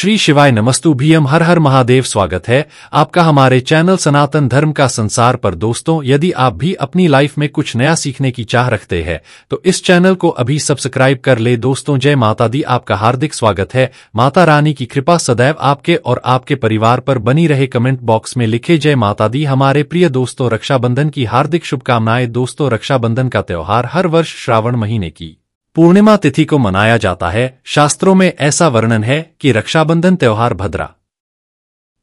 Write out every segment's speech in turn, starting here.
श्री शिवाय नमस्तु भीम हर हर महादेव स्वागत है आपका हमारे चैनल सनातन धर्म का संसार पर दोस्तों यदि आप भी अपनी लाइफ में कुछ नया सीखने की चाह रखते हैं तो इस चैनल को अभी सब्सक्राइब कर ले दोस्तों जय माता दी आपका हार्दिक स्वागत है माता रानी की कृपा सदैव आपके और आपके परिवार पर बनी रहे कमेंट बॉक्स में लिखे जय माता दी हमारे प्रिय दोस्तों रक्षाबंधन की हार्दिक शुभकामनाएं दोस्तों रक्षाबंधन का त्यौहार हर वर्ष श्रावण महीने की पूर्णिमा तिथि को मनाया जाता है शास्त्रों में ऐसा वर्णन है कि रक्षाबंधन त्यौहार भद्रा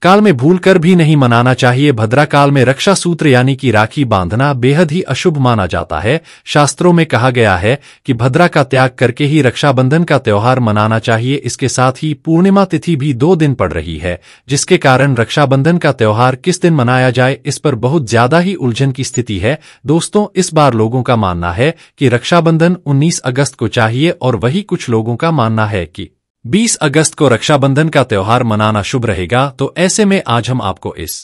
काल में भूलकर भी नहीं मनाना चाहिए भद्रा काल में रक्षा सूत्र यानी कि राखी बांधना बेहद ही अशुभ माना जाता है शास्त्रों में कहा गया है कि भद्रा का त्याग करके ही रक्षाबंधन का त्यौहार मनाना चाहिए इसके साथ ही पूर्णिमा तिथि भी दो दिन पड़ रही है जिसके कारण रक्षाबंधन का त्यौहार किस दिन मनाया जाए इस पर बहुत ज्यादा ही उलझन की स्थिति है दोस्तों इस बार लोगों का मानना है कि रक्षाबंधन उन्नीस अगस्त को चाहिए और वही कुछ लोगों का मानना है की 20 अगस्त को रक्षाबंधन का त्यौहार मनाना शुभ रहेगा तो ऐसे में आज हम आपको इस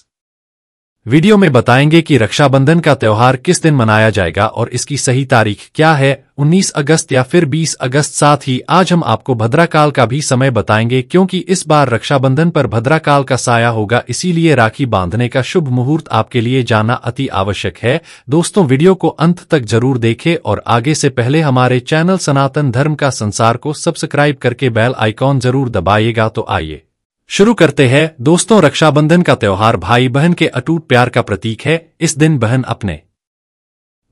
वीडियो में बताएंगे कि रक्षाबंधन का त्यौहार किस दिन मनाया जाएगा और इसकी सही तारीख क्या है 19 अगस्त या फिर 20 अगस्त साथ ही आज हम आपको भद्राकाल का भी समय बताएंगे क्योंकि इस बार रक्षाबंधन पर भद्राकाल का साया होगा इसीलिए राखी बांधने का शुभ मुहूर्त आपके लिए जाना अति आवश्यक है दोस्तों वीडियो को अंत तक जरूर देखे और आगे से पहले हमारे चैनल सनातन धर्म का संसार को सब्सक्राइब करके बैल आइकॉन जरूर दबाइएगा तो आइए शुरू करते हैं दोस्तों रक्षाबंधन का त्यौहार भाई बहन के अटूट प्यार का प्रतीक है इस दिन बहन अपने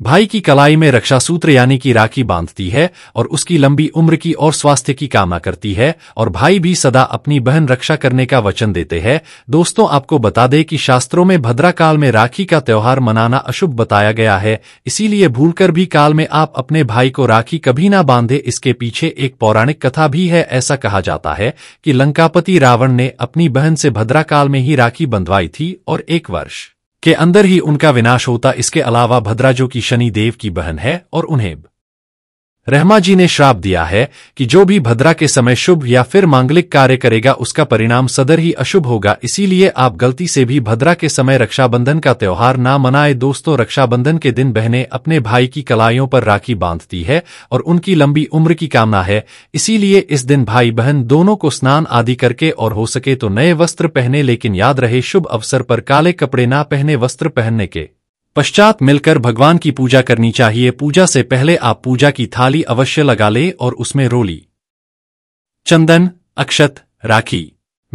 भाई की कलाई में रक्षा सूत्र यानी कि राखी बांधती है और उसकी लंबी उम्र की और स्वास्थ्य की कामना करती है और भाई भी सदा अपनी बहन रक्षा करने का वचन देते हैं दोस्तों आपको बता दें कि शास्त्रों में भद्रा काल में राखी का त्यौहार मनाना अशुभ बताया गया है इसीलिए भूलकर भी काल में आप अपने भाई को राखी कभी ना बांधे इसके पीछे एक पौराणिक कथा भी है ऐसा कहा जाता है कि लंकापति रावण ने अपनी बहन से भद्रा काल में ही राखी बंधवाई थी और एक वर्ष के अंदर ही उनका विनाश होता इसके अलावा भद्राजो की शनि देव की बहन है और उन्हें रहमा जी ने श्राप दिया है कि जो भी भद्रा के समय शुभ या फिर मांगलिक कार्य करेगा उसका परिणाम सदर ही अशुभ होगा इसीलिए आप गलती से भी भद्रा के समय रक्षाबंधन का त्यौहार ना मनाए दोस्तों रक्षाबंधन के दिन बहनें अपने भाई की कलाइयों पर राखी बांधती है और उनकी लंबी उम्र की कामना है इसीलिए इस दिन भाई बहन दोनों को स्नान आदि करके और हो सके तो नए वस्त्र पहने लेकिन याद रहे शुभ अवसर पर काले कपड़े ना पहने वस्त्र पहनने के पश्चात मिलकर भगवान की पूजा करनी चाहिए पूजा से पहले आप पूजा की थाली अवश्य लगा ले और उसमें रोली चंदन अक्षत राखी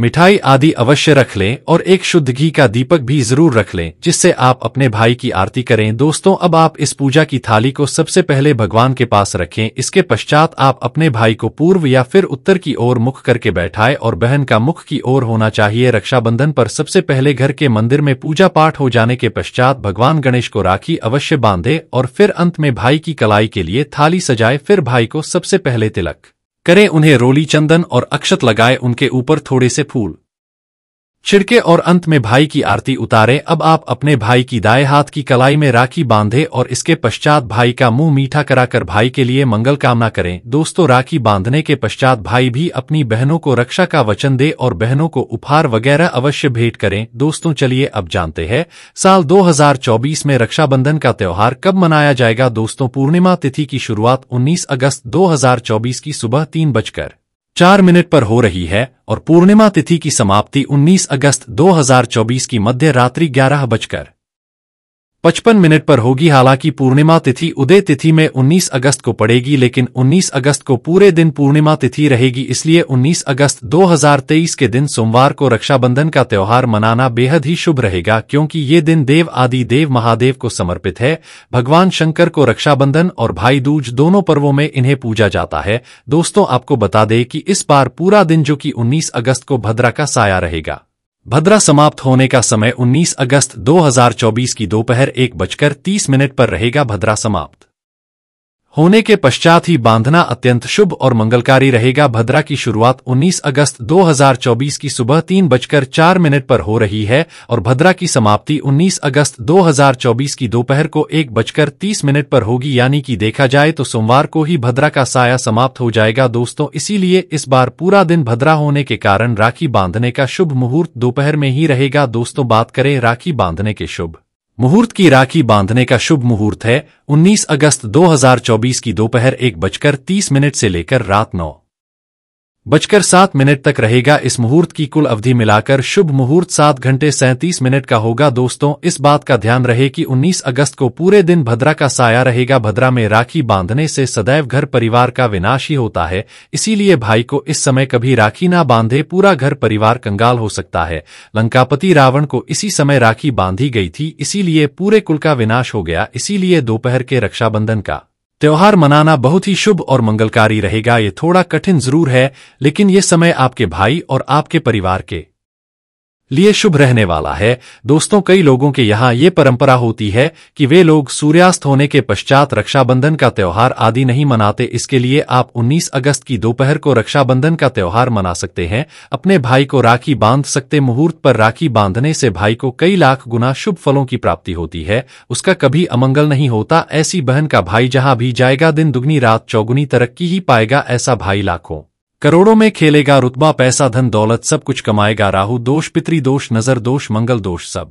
मिठाई आदि अवश्य रख लें और एक शुद्ध घी का दीपक भी जरूर रख लें जिससे आप अपने भाई की आरती करें दोस्तों अब आप इस पूजा की थाली को सबसे पहले भगवान के पास रखें इसके पश्चात आप अपने भाई को पूर्व या फिर उत्तर की ओर मुख करके बैठाए और बहन का मुख की ओर होना चाहिए रक्षाबंधन पर सबसे पहले घर के मंदिर में पूजा पाठ हो जाने के पश्चात भगवान गणेश को राखी अवश्य बांधे और फिर अंत में भाई की कलाई के लिए थाली सजाए फिर भाई को सबसे पहले तिलक करें उन्हें रोली चंदन और अक्षत लगाए उनके ऊपर थोड़े से फूल छिड़के और अंत में भाई की आरती उतारे अब आप अपने भाई की दाएं हाथ की कलाई में राखी बांधे और इसके पश्चात भाई का मुंह मीठा कराकर भाई के लिए मंगल कामना करें दोस्तों राखी बांधने के पश्चात भाई भी अपनी बहनों को रक्षा का वचन दे और बहनों को उपहार वगैरह अवश्य भेंट करें दोस्तों चलिए अब जानते हैं साल दो में रक्षाबंधन का त्यौहार कब मनाया जाएगा दोस्तों पूर्णिमा तिथि की शुरुआत उन्नीस अगस्त दो की सुबह तीन बजकर चार मिनट पर हो रही है और पूर्णिमा तिथि की समाप्ति 19 अगस्त 2024 की मध्य रात्रि ग्यारह बजकर पचपन मिनट पर होगी हालांकि पूर्णिमा तिथि उदय तिथि में 19 अगस्त को पड़ेगी लेकिन 19 अगस्त को पूरे दिन पूर्णिमा तिथि रहेगी इसलिए 19 अगस्त 2023 के दिन सोमवार को रक्षाबंधन का त्यौहार मनाना बेहद ही शुभ रहेगा क्योंकि ये दिन देव आदि देव महादेव को समर्पित है भगवान शंकर को रक्षाबंधन और भाई दूज दोनों पर्वों में इन्हें पूजा जाता है दोस्तों आपको बता दें कि इस बार पूरा दिन जो कि उन्नीस अगस्त को भद्रा का साया रहेगा भद्रा समाप्त होने का समय 19 अगस्त 2024 की दोपहर एक बजकर तीस मिनट पर रहेगा भद्रा समाप्त होने के पश्चात ही बांधना अत्यंत शुभ और मंगलकारी रहेगा भद्रा की शुरुआत 19 अगस्त 2024 की सुबह तीन बजकर चार मिनट पर हो रही है और भद्रा की समाप्ति 19 अगस्त 2024 की दोपहर को एक बजकर तीस मिनट पर होगी यानी कि देखा जाए तो सोमवार को ही भद्रा का साया समाप्त हो जाएगा दोस्तों इसीलिए इस बार पूरा दिन भद्रा होने के कारण राखी बांधने का शुभ मुहूर्त दोपहर में ही रहेगा दोस्तों बात करें राखी बांधने के शुभ मुहूर्त की राखी बांधने का शुभ मुहूर्त है 19 अगस्त 2024 की दोपहर एक बजकर तीस मिनट से लेकर रात नौ बचकर सात मिनट तक रहेगा इस मुहूर्त की कुल अवधि मिलाकर शुभ मुहूर्त सात घंटे सैंतीस मिनट का होगा दोस्तों इस बात का ध्यान रहे कि 19 अगस्त को पूरे दिन भद्रा का साया रहेगा भद्रा में राखी बांधने से सदैव घर परिवार का विनाश ही होता है इसीलिए भाई को इस समय कभी राखी ना बांधे पूरा घर परिवार कंगाल हो सकता है लंकापति रावण को इसी समय राखी बांधी गई थी इसीलिए पूरे कुल का विनाश हो गया इसीलिए दोपहर के रक्षाबंधन का त्यौहार मनाना बहुत ही शुभ और मंगलकारी रहेगा ये थोड़ा कठिन जरूर है लेकिन ये समय आपके भाई और आपके परिवार के लिए शुभ रहने वाला है दोस्तों कई लोगों के यहाँ ये परंपरा होती है कि वे लोग सूर्यास्त होने के पश्चात रक्षाबंधन का त्यौहार आदि नहीं मनाते इसके लिए आप 19 अगस्त की दोपहर को रक्षाबंधन का त्यौहार मना सकते हैं अपने भाई को राखी बांध सकते मुहूर्त पर राखी बांधने से भाई को कई लाख गुना शुभ फलों की प्राप्ति होती है उसका कभी अमंगल नहीं होता ऐसी बहन का भाई जहाँ भी जाएगा दिन दुग्नी रात चौगुनी तरक्की ही पाएगा ऐसा भाई लाखों करोड़ों में खेलेगा रुतबा पैसा धन दौलत सब कुछ कमाएगा राहु दोष दोष नजर दोष मंगल दोष सब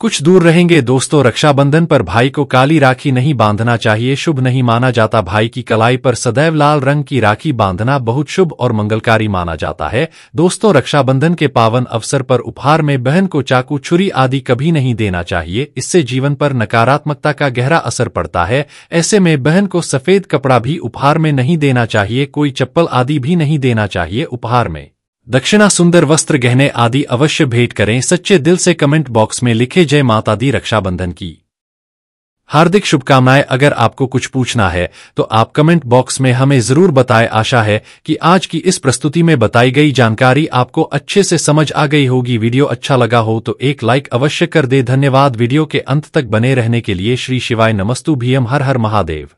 कुछ दूर रहेंगे दोस्तों रक्षाबंधन पर भाई को काली राखी नहीं बांधना चाहिए शुभ नहीं माना जाता भाई की कलाई पर सदैव लाल रंग की राखी बांधना बहुत शुभ और मंगलकारी माना जाता है दोस्तों रक्षाबंधन के पावन अवसर पर उपहार में बहन को चाकू छुरी आदि कभी नहीं देना चाहिए इससे जीवन पर नकारात्मकता का गहरा असर पड़ता है ऐसे में बहन को सफेद कपड़ा भी उपहार में नहीं देना चाहिए कोई चप्पल आदि भी नहीं देना चाहिए उपहार में दक्षिणा सुंदर वस्त्र गहने आदि अवश्य भेंट करें सच्चे दिल से कमेंट बॉक्स में लिखे जय माता दी रक्षाबंधन की हार्दिक शुभकामनाएं अगर आपको कुछ पूछना है तो आप कमेंट बॉक्स में हमें जरूर बताएं आशा है कि आज की इस प्रस्तुति में बताई गई जानकारी आपको अच्छे से समझ आ गई होगी वीडियो अच्छा लगा हो तो एक लाइक अवश्य कर दे धन्यवाद वीडियो के अंत तक बने रहने के लिए श्री शिवाय नमस्तु भीम हर हर महादेव